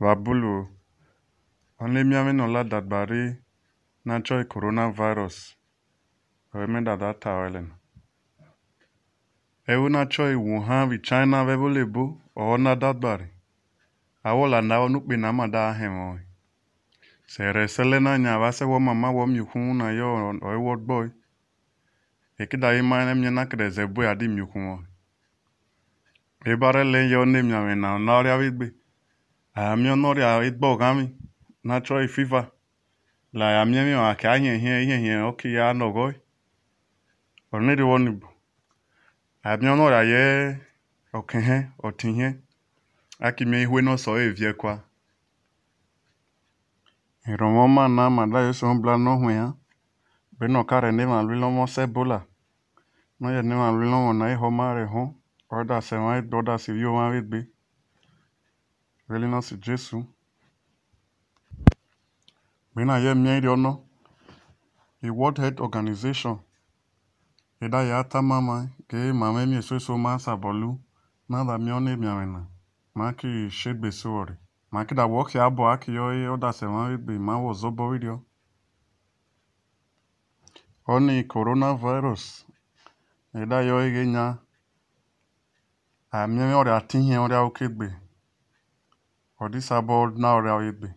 Wabulu, onlemiamenola dadbari nachoy coronavirus oemedadataoelen. Eu nachoy Wuhan vi China vevolebo oona dadbari. Awola ndao nukbe nama dahemoi. Sereselena nyavase wo mama wo myukumuna yo oewot boy. Ekida imane mnyenakreze boy adi myukumoi. Ebare le yo ne myamena onaria vigbe. ayamio noria egbo gami natural fever la ayamio mi ake anye hie hie hie oki ya nogoi oniri wonibu ayamio noria ye oke he oti hie aki mi ihwe no so evie kwa iromoma na mada yeso bla no hwe ha beno kare ne ma lilo mo sebola no ye ne ma lilo mo na ihoma re ho order se wa order se yo wa we gbe Veli na si Jesu. Mina ye mieri ono. A World Health Organization. Eda ya ata mama ke mama mi eso eso ma sabolu na da mi one mi amena. Ma ki Ma ki da work ya bo aki yo e oda se ma be ma wo bụ video. Oni coronavirus. Eda yo e genya. A mi ori ori or disabled na ọrịa oyibi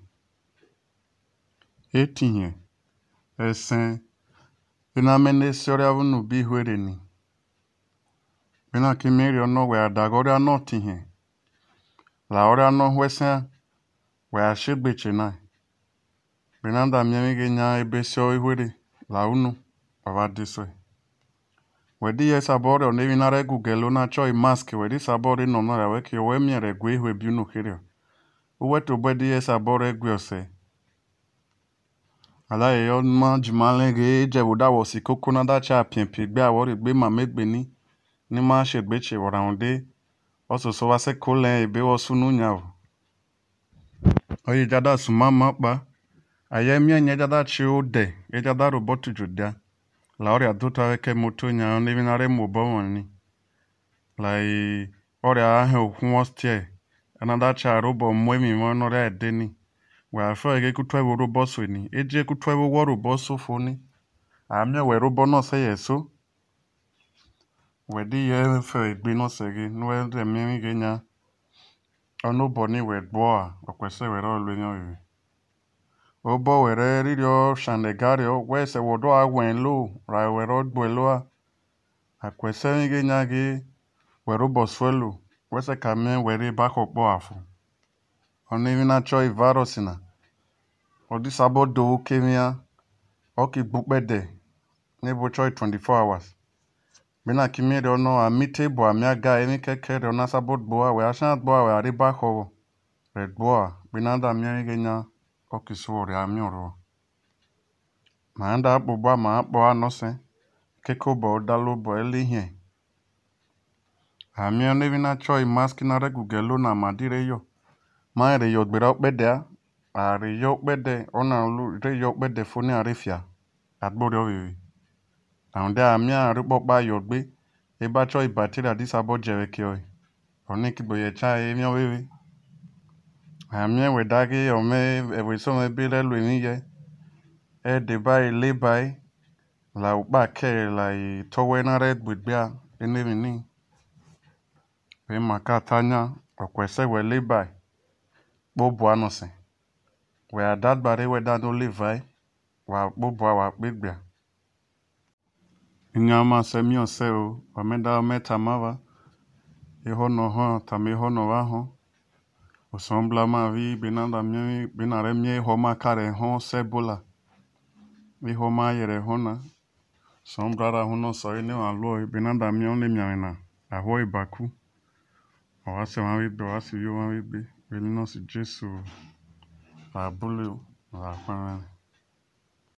etinye ese enamenese ọrịa bunu bi huereni bena kimiri ọnọ wẹ adaga ọrịa nọ tinye la ọrịa nọ huese wẹ aṣegbeche na bena da miami ge nya ebesi oihuere la unu baba diswe wedi ye sabore onevi na regu gelo na choi mask wedi sabore no na wewe ki we miere gu ihwe unu kirio Wowɔtɛ obwɛdi yɛ sabor eguiose. Ala eyo numa jumale ge je woda wosi koko na da cha pien pien gbe awori gbe ma megbeni ni ma se she gbe che woraunde ososo wa se kole ebe wo sunu nyawo. Oye jada suma mapa aye mie nye jada che ode e jada robotu juda la ori adota ke moto nyawo ni binare mo bo woni. Lai ori ahe okunwo stie anadacha robo mwemi mwanora edeni wàfẹ́ ẹ̀gẹ́ kútọ́ ìwò robọ́ so ni ejì ku twa wọ́ robọ́ so fo ni àmì ẹ̀wẹ̀ robọ́ náà sẹ́yẹ̀ so wẹ̀dí yẹ fẹ́ ìgbín náà sẹ́gi níwẹ̀ dẹ̀ mímí gẹ̀ nya ọ̀nà bọ̀ ni wẹ̀ gbọ́ à ọ̀pẹ̀sẹ̀ wẹ̀ rẹ̀ lóyún ọ̀yẹ̀ ó bọ̀ wẹ̀ rẹ̀ rírí ọ ṣàǹdẹ̀gá rẹ̀ ọ wẹ̀ ẹsẹ̀ wọ̀dọ̀ àwẹ̀ ń lò ra wẹ̀ rẹ̀ gbọ̀ ẹ̀ lọ́wọ́ àpẹ̀sẹ̀ mímí gẹ̀ nya gẹ̀ wẹ̀ robọ̀ sọ́ẹ̀ lò ka kame were bakɔ kpɔ afɔ ɔnu ivina tsɔ ivu arɔsina ɔdis abo dowu kemia ɔkegbo ukpɛdɛ no ebo tsɔ yi 24 hours bena kimiɛ dɔ nɔ amite bo amiaga emi kɛkɛ dɔ na sabo gboa wɛ asiã gboa wɛ ari bakɔ rɛ gboa bena da miɛri genya ɔkisu rɛ amiɔrɔ ma da akpo boa ma akpɔ anɔsɛ kɛkɛ obɔ ɔdalobɔ ɛlɛ ihɛ Hamia ne bina tsɔ imaskina ɖe guge lona amadi re yɔ. Ma re yɔ gbe ɖa wokpe ɖea, are yɔ wokpe ɖe, ona lu re yɔ wokpe ɖe fone are fia, agbo ɖe wewe. Ahun ɖe amia re kpɔkpa yɔ gbe, eba tsɔ ibatiri adisabɔ dzewe keoe. One kigbo ye tsa ye mia wewe. Hamia we ɖa ge ɔme ewe sɔme bi re lu mi ye. E ɖe ba ye le ba ye, la wokpa ke la ye tɔwɛ na re gbegbea, ene mi nii. Bhimakatanya okpese we Levi kpobuanuse we adagbare weda no Levi wakpobua wakpegbea. Inyama semioseo wamenda ometamava ihono ho tami hono vaho osomblamavi binadami binaremie ihoma kare ho sebola ihoma yere hona sombrara hono soi ne aluo binadami one miamina ahoi baku Àwa sì máa wí bẹ, àwa sì yóò máa wí bẹ. Pẹ̀lú náà sì